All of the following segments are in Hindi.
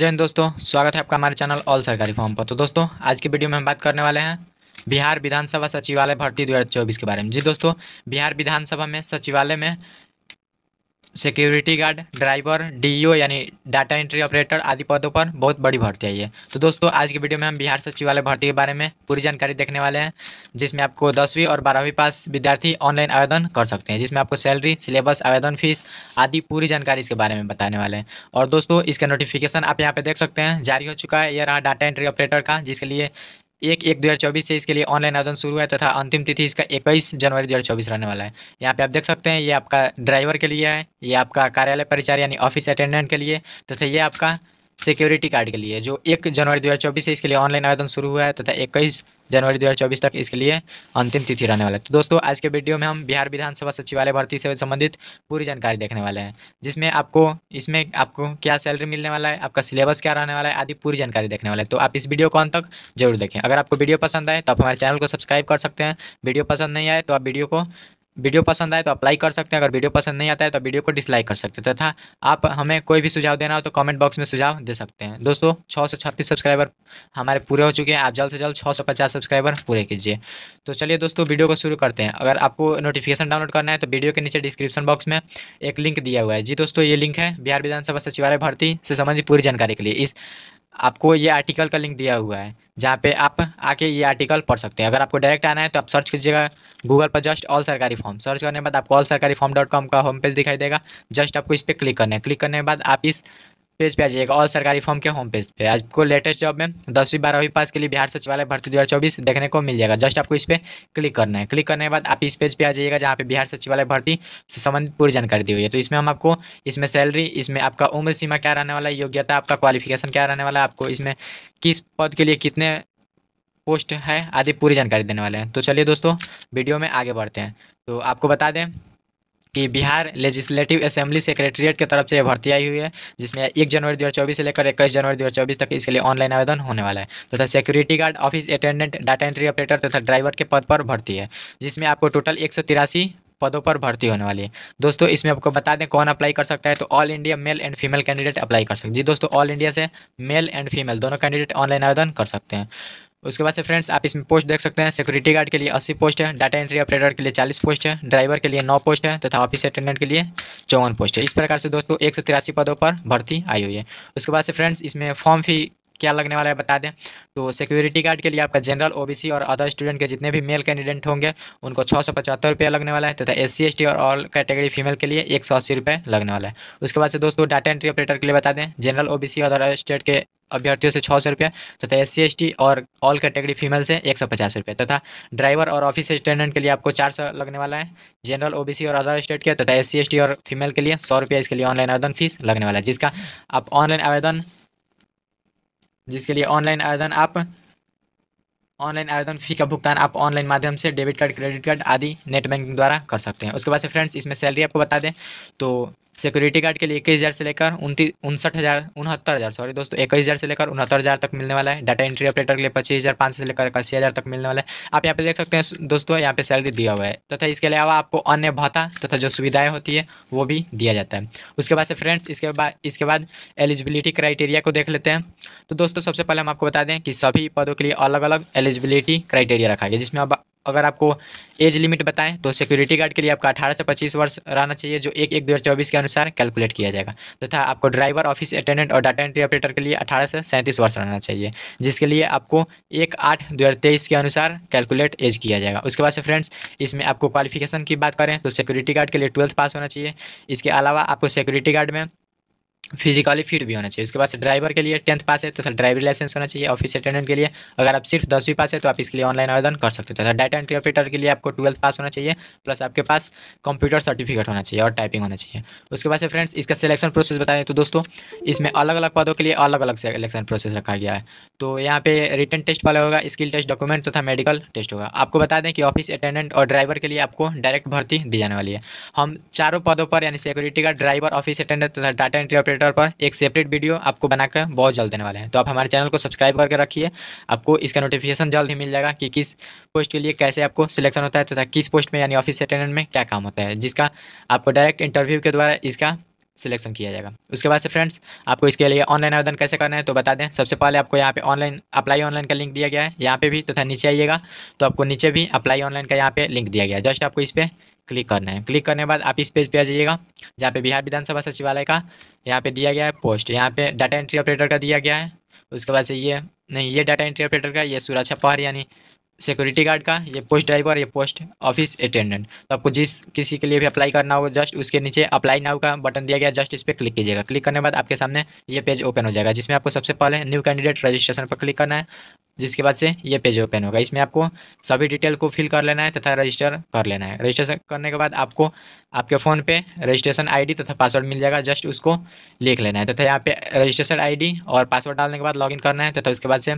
जय हिंद दोस्तों स्वागत है आपका हमारे चैनल ऑल सरकारी फॉर्म पर तो दोस्तों आज के वीडियो में हम बात करने वाले हैं बिहार विधानसभा सचिवालय भर्ती दो के बारे में जी दोस्तों बिहार विधानसभा में सचिवालय में सिक्योरिटी गार्ड ड्राइवर डीईओ यानी डाटा एंट्री ऑपरेटर आदि पदों पर बहुत बड़ी भर्ती आई है तो दोस्तों आज की वीडियो में हम बिहार सचिवालय भर्ती के बारे में पूरी जानकारी देखने वाले हैं जिसमें आपको दसवीं और बारहवीं पास विद्यार्थी ऑनलाइन आवेदन कर सकते हैं जिसमें आपको सैलरी सिलेबस आवेदन फीस आदि पूरी जानकारी इसके बारे में बताने वाले हैं और दोस्तों इसका नोटिफिकेशन आप यहाँ पर देख सकते हैं जारी हो चुका है यह रहा डाटा एंट्री ऑपरेटर का जिसके लिए एक एक दो हजार चौबीस से इसके लिए ऑनलाइन आवेदन शुरू है तथा अंतिम तिथि इसका इक्कीस जनवरी दो हजार चौबीस रहने वाला है यहाँ पे आप देख सकते हैं ये आपका ड्राइवर के लिए है ये आपका कार्यालय परिचार यानी ऑफिस अटेंडेंट के लिए तथा ये आपका सिक्योरिटी कार्ड के लिए जो एक जनवरी 2024 से इसके लिए ऑनलाइन आवेदन शुरू हुआ है तथा इक्कीस जनवरी 2024 तक इसके लिए अंतिम तिथि रहने वाला है तो दोस्तों आज के वीडियो में हम बिहार विधानसभा सचिवालय भर्ती से संबंधित पूरी जानकारी देखने वाले हैं जिसमें आपको इसमें आपको क्या सैलरी मिलने वाला है आपका सिलेबस क्या रहने वाला है आदि पूरी जानकारी देखने वाला है तो आप इस वीडियो को अंत तक जरूर देखें अगर आपको वीडियो पसंद आए तो आप हमारे चैनल को सब्सक्राइब कर सकते हैं वीडियो पसंद नहीं आए तो आप वीडियो को वीडियो पसंद आए तो अप्लाई कर सकते हैं अगर वीडियो पसंद नहीं आता है तो वीडियो को डिसलाइक कर सकते हैं तथा आप हमें कोई भी सुझाव देना हो तो कमेंट बॉक्स में सुझाव दे सकते हैं दोस्तों छः सौ छत्तीस सब्सक्राइबर हमारे पूरे हो चुके हैं आप जल्द से जल्द छः सौ पचास सब्सक्राइबर पूरे कीजिए तो चलिए दोस्तों वीडियो को शुरू करते हैं अगर आपको नोटिफिकेशन डाउनलोड करना है तो वीडियो के नीचे डिस्क्रिप्शन बॉक्स में एक लिंक दिया हुआ है जी दोस्तों ये लिंक है बिहार विधानसभा सचिवालय भर्ती से संबंधित पूरी जानकारी के लिए इस आपको ये आर्टिकल का लिंक दिया हुआ है जहाँ पे आप आके ये आर्टिकल पढ़ सकते हैं अगर आपको डायरेक्ट आना है तो आप सर्च कीजिएगा गूगल पर just all sarkari form search करने के बाद आपको all sarkari form dot com का होम पेज दिखाई देगा जस्ट आपको इस पर क्लिक करना है क्लिक करने के बाद आप इस पेज पे आ जाइएगा ऑल सरकारी फॉर्म के होम पेज पे आपको लेटेस्ट जॉब में दसवीं बारहवीं पास के लिए बिहार सचिवालय भर्ती दो देखने को मिल जाएगा जस्ट आपको इस पर क्लिक करना है क्लिक करने के बाद आप इस पेज पे आ जाइएगा जहाँ पे बिहार सचिवालय भर्ती से संबंधित पूरी जानकारी दी हुई है तो इसमें हम आपको इसमें सैलरी इसमें आपका उम्र सीमा क्या रहने वाला है योग्यता आपका क्वालिफिकेशन क्या रहने वाला है आपको इसमें किस पद के लिए कितने पोस्ट है आदि पूरी जानकारी देने वाले हैं तो चलिए दोस्तों वीडियो में आगे बढ़ते हैं तो आपको बता दें कि बिहार लेजिस्लेटिव असेंबली सेक्रेटरीट की तरफ से यह भर्ती आई हुई है जिसमें एक जनवरी दो हज़ार चौबीस से लेकर इक्कीस जनवरी दो हज़ार चौबीस तक इसके लिए ऑनलाइन आवेदन होने वाला है तथा तो security guard office attendant data entry operator तथा तो ड्राइवर के पद पर भर्ती है जिसमें आपको टोटल एक सौ तिरासी पदों पर भर्ती होने वाली है दोस्तों इसमें आपको बता दें कौन अप्लाई कर सकता है तो all India male and female candidate apply कर सकते हैं जी दोस्तों ऑल इंडिया से मेल एंड फीमेल दोनों कैंडिडेट ऑनलाइन आवेदन कर सकते हैं उसके बाद से फ्रेंड्स आप इसमें पोस्ट देख सकते हैं सिक्योरिटी गार्ड के लिए अस्सी पोस्ट है डाटा एंट्री ऑपरेटर के लिए चालीस पोस्ट है ड्राइवर के लिए नौ पोस्ट है तथा ऑफिस अटेंडेंट के लिए चौवन पोस्ट है इस प्रकार से दोस्तों एक पदों पर भर्ती आई हुई है उसके बाद से फ्रेंड्स इसमें फॉर्म फी क्या लगने वाला है बता दें तो सिक्योरिटी गार्ड के लिए आपका जनरल ओबीसी और अदर स्टूडेंट के जितने भी मेल कैंडिडेट होंगे उनको छः सौ पचहत्तर रुपया लगने वाला है तथा एस सी और ऑल कैटेगरी फीमेल के लिए एक सौ अस्सी रुपये लगने वाला है उसके बाद से दोस्तों डाटा एंट्री ऑपरेटर के लिए बता दें जनरल ओ सी और अदर स्टेट के अभ्यर्थियों से छः सौ रुपये तथा एस सी और ऑल कैटेगरी फीमेल से एक सौ पचास रुपये तथा ड्राइवर और ऑफिस अटेंडेंट के लिए आपको चार सौ लगने वाला है जनरल ओबीसी और अदर स्टेट के तथा एस सी और फीमेल के लिए सौ रुपया इसके लिए ऑनलाइन आवेदन फीस लगने वाला है जिसका आप ऑनलाइन आवेदन जिसके लिए ऑनलाइन आवेदन आप ऑनलाइन आवेदन फी का भुगतान आप ऑनलाइन माध्यम से डेबिट कार्ड क्रेडिट कार्ड आदि नेट बैंकिंग द्वारा कर सकते हैं उसके बाद से फ्रेंड्स इसमें सैलरी आपको बता दें तो सिक्योरिटी गार्ड के लिए इक्कीस हज़ार से लेकर उनतीस उनसठ हज़ार उनहत्तर हज़ार सॉरी दोस्तों इक्कीस हज़ार से लेकर उनहत्तर हज़ार तक मिलने वाला है डाटा एंट्री ऑपरेटर के लिए पच्चीस हज़ार पाँच से लेकर इक्यासी हज़ार तक मिलने वाला है आप यहाँ पे देख सकते हैं दोस्तों यहाँ पे सैलरी दिया हुआ है तथा इसके अलावा आपको अन्य भाता तथा जो सुविधाएँ होती है वो भी दिया जाता है उसके बाद से फ्रेंड्स इसके बाद इसके बाद एलिजिबिलिटी क्राइटेरिया को देख लेते हैं तो दोस्तों सबसे पहले हम आपको बता दें कि सभी पदों के लिए अलग अलग एलिजिबिलिटी क्राइटेरिया रखा गया जिसमें अब अगर आपको एज लिमिट बताएं तो सिक्योरिटी गार्ड के लिए आपका 18 से 25 वर्ष रहना चाहिए जो एक एक दो के अनुसार कैलकुलेट किया जाएगा तथा तो आपको ड्राइवर ऑफिस अटेंडेंट और डाटा एंट्री ऑपरेटर के लिए 18 से सैंतीस वर्ष रहना चाहिए जिसके लिए आपको एक आठ दो के अनुसार कैलकुलेट एज किया जाएगा उसके बाद से फ्रेंड्स इसमें आपको क्वालिफिकेशन की बात करें तो सिक्योरिटी गार्ड के लिए ट्वेल्थ पास होना चाहिए इसके अलावा आपको सिक्योरिटी गार्ड में फिजिकली फिट भी होना चाहिए उसके बाद ड्राइवर के लिए टेंथ पास है तथा ड्राइविंग लाइसेंस होना चाहिए ऑफिस अटेंडेंट के लिए अगर आप सिर्फ दसवीं पास है तो आप इसके लिए ऑनलाइन आवेदन कर सकते हो तथा डाटा इंटरप्रेटर के लिए आपको ट्वेल्थ पास होना चाहिए प्लस आपके पास कंप्यूटर सर्टिफिकेट होना चाहिए और टाइपिंग होना चाहिए उसके बाद फ्रेंड्स इसका सिलेक्शन प्रोसेस बताएं तो दोस्तों इसमें अलग अलग पदों के लिए अलग अलग सिलेक्शन प्रोसेस रखा गया है तो यहाँ पे रिटर्न टेस्ट वाला होगा स्किल टेस्ट डॉक्यूमेंट तथा मेडिकल टेस्ट होगा आपको बता दें कि ऑफिस अटेंडेंट और ड्राइवर के लिए आपको डायरेक्ट भर्ती दी जाने वाली है हम चारों पदों पर यानी सिक्योरिटी का ड्राइवर ऑफिस अटेंडेंट तथा डाटा इंटरप्रेटर जनरेटर पर एक सेपरेट वीडियो आपको बनाकर बहुत जल्द देने वाले हैं तो आप हमारे चैनल को सब्सक्राइब करके रखिए आपको इसका नोटिफिकेशन जल्द ही मिल जाएगा कि किस पोस्ट के लिए कैसे आपको सिलेक्शन होता है तथा तो किस पोस्ट में यानी ऑफिस अटेंडेंट में क्या काम होता है जिसका आपको डायरेक्ट इंटरव्यू के द्वारा इसका सिलेक्शन किया जाएगा उसके बाद से फ्रेंड्स आपको इसके लिए ऑनलाइन आवेदन कैसे करना है तो बता दें सबसे पहले आपको यहाँ पे ऑनलाइन अप्लाई ऑनलाइन का लिंक दिया गया है यहाँ पे भी तथा तो नीचे आइएगा तो आपको नीचे भी अप्लाई ऑनलाइन का यहाँ पे लिंक दिया गया है जस्ट आपको इस पर क्लिक करना है क्लिक करने के बाद आप इस पेज पे आ जाइएगा जहाँ पे बिहार विधानसभा सचिवालय का यहाँ पे दिया गया है पोस्ट यहाँ पे डाटा एंट्री ऑपरेटर का दिया गया है उसके बाद से ये नहीं ये डाटा एंट्री ऑपरेटर का ये सुरक्षा पहाड़ यानी सिक्योरिटी गार्ड का ये पोस्ट ड्राइवर ये पोस्ट ऑफिस अटेंडेंट तो आपको जिस किसी के लिए भी अप्लाई करना होगा जस्ट उसके नीचे अप्लाई नाउ का बटन दिया गया जस्ट इस पर क्लिक कीजिएगा क्लिक करने के बाद आपके सामने ये पेज ओपन हो जाएगा जिसमें आपको सबसे पहले न्यू कैंडिडेट रजिस्ट्रेशन पर क्लिक करना है जिसके बाद से ये पेज ओपन होगा इसमें आपको सभी डिटेल को फिल कर लेना है तथा रजिस्टर कर लेना है रजिस्ट्रेशन करने के बाद आपको आपके फ़ोन पे रजिस्ट्रेशन आईडी तथा पासवर्ड मिल जाएगा जस्ट उसको लिख लेना है तथा यहाँ पे रजिस्ट्रेशन आईडी और पासवर्ड डालने के बाद लॉगिन करना है तथा उसके बाद से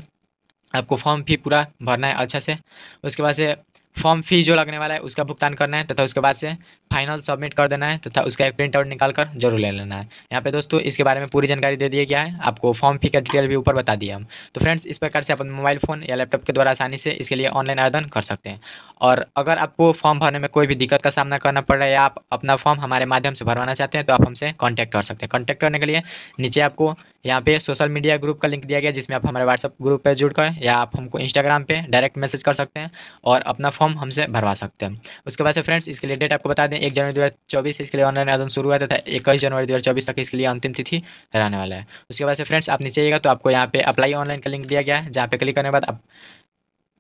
आपको फॉर्म भी पूरा भरना है अच्छा से उसके बाद से फॉर्म फी जो लगने वाला है उसका भुगतान करना है तथा उसके बाद से फाइनल सबमिट कर देना है तथा उसका एक प्रिंट आउट निकाल कर जरूर ले लेना है यहाँ पे दोस्तों इसके बारे में पूरी जानकारी दे दिया गया है आपको फॉर्म फी का डिटेल भी ऊपर बता दिया हम तो फ्रेंड्स इस प्रकार से अपन मोबाइल फ़ोन या लैपटॉप के द्वारा आसानी से इसके लिए ऑनलाइन आवेदन कर सकते हैं और अगर आपको फॉर्म भरने में कोई भी दिक्कत का सामना करना पड़ रहा है या आप अपना फॉर्म हमारे माध्यम से भरवाना चाहते हैं तो आप हमसे कॉन्टैक्ट कर सकते हैं कॉन्टैक्ट करने के लिए नीचे आपको यहाँ पे सोशल मीडिया ग्रुप का लिंक दिया गया जिसमें आप हमारे व्हाट्सअप ग्रुप पे जुड़ कर या आप हमको इंस्टाग्राम पे डायरेक्ट मैसेज कर सकते हैं और अपना फॉर्म हमसे भरवा सकते हैं उसके बाद से फ्रेंड्स इसके लिए डेट आपको बता दें एक जनवरी दो इसके लिए ऑनलाइन आवेदन शुरू हुआ था इक्कीस जनवरी दो तक इसके लिए अंतिम तिथि रहने वाला है उसके बाद से फ्रेंड्स आप नीचेगा तो आपको यहाँ पे अप्लाई ऑनलाइन का लिंक दिया गया है जहाँ पे क्लिक करने के बाद आप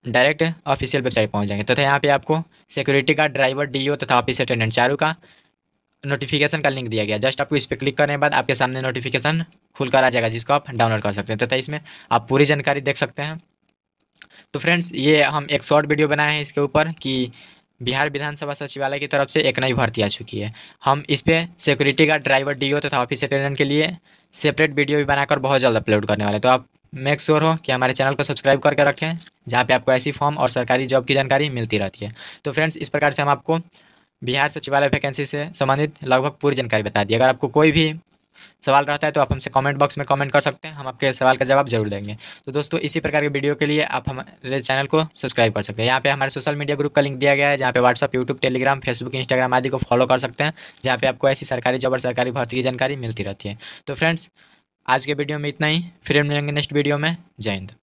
डायरेक्ट ऑफिशियल वेबसाइट पहुंच जाएंगे तथा यहाँ पे आपको सिक्योरिटी का ड्राइवर डीओ तथा ऑफिस अटेंडेंट चारों का नोटिफिकेशन का लिंक दिया गया जस्ट आपको इस पर क्लिक करने के बाद आपके सामने नोटिफिकेशन खुलकर आ जाएगा जिसको आप डाउनलोड कर सकते हैं तथा तो इसमें आप पूरी जानकारी देख सकते हैं तो फ्रेंड्स ये हम एक शॉर्ट वीडियो बनाए हैं इसके ऊपर कि बिहार विधानसभा सचिवालय की तरफ से एक नई भर्ती आ चुकी है हम इस पर सिक्योरिटी गार्ड ड्राइवर डी तथा ऑफिस अटेंडेंट के लिए सेपरेट वीडियो भी बनाकर बहुत जल्द अपलोड करने वाले तो आप मेक श्योर हो कि हमारे चैनल को सब्सक्राइब करके रखें जहाँ पे आपको ऐसी फॉर्म और सरकारी जॉब की जानकारी मिलती रहती है तो फ्रेंड्स इस प्रकार से हम आपको बिहार सचिवालय वैकेंसी से संबंधित लगभग पूरी जानकारी बता दी अगर आपको कोई भी सवाल रहता है तो आप हमसे कमेंट बॉक्स में कमेंट कर सकते हैं हम आपके सवाल का जवाब जरूर देंगे तो दोस्तों इसी प्रकार के वीडियो के लिए आप हमारे चैनल को सब्सक्राइब कर सकते हैं यहाँ पे हमारे सोशल मीडिया ग्रुप का लिंक दिया गया है जहाँ पे WhatsApp YouTube Telegram Facebook Instagram आदि को फॉलो कर सकते हैं जहाँ पे आपको ऐसी सरकारी जॉब और सरकारी भर्ती की जानकारी मिलती रहती है तो फ्रेंड्स आज के वीडियो में इतना ही फिर मिलेंगे नेक्स्ट वीडियो में जय हिंद